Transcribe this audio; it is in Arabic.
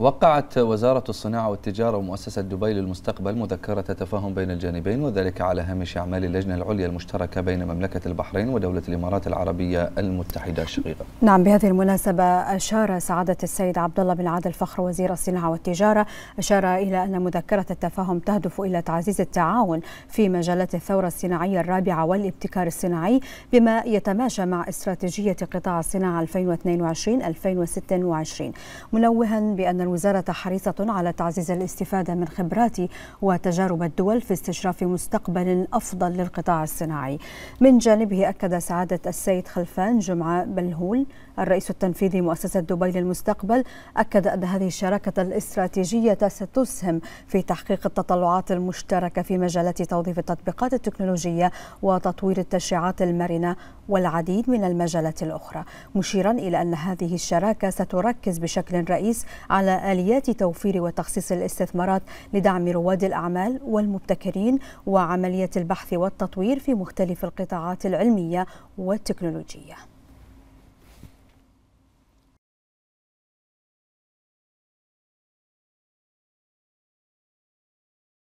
وقعت وزارة الصناعة والتجارة ومؤسسة دبي للمستقبل مذكرة تفاهم بين الجانبين وذلك على هامش أعمال اللجنة العليا المشتركة بين مملكة البحرين ودولة الإمارات العربية المتحدة الشقيقة. نعم بهذه المناسبة أشار سعادة السيد عبد الله بن عادل فخر وزير الصناعة والتجارة أشار إلى أن مذكرة التفاهم تهدف إلى تعزيز التعاون في مجالات الثورة الصناعية الرابعة والابتكار الصناعي بما يتماشى مع استراتيجية قطاع الصناعة 2022-2026 منوها بأن الوزارة حريصة على تعزيز الاستفادة من خبرات وتجارب الدول في استشراف مستقبل أفضل للقطاع الصناعي من جانبه أكد سعادة السيد خلفان جمعة بلهول الرئيس التنفيذي مؤسسة دبي للمستقبل أكد أن هذه الشراكة الاستراتيجية ستسهم في تحقيق التطلعات المشتركة في مجالات توظيف التطبيقات التكنولوجية وتطوير التشريعات المرنة والعديد من المجالات الأخرى مشيرا إلى أن هذه الشراكة ستركز بشكل رئيس على آليات توفير وتخصيص الاستثمارات لدعم رواد الأعمال والمبتكرين وعملية البحث والتطوير في مختلف القطاعات العلمية والتكنولوجية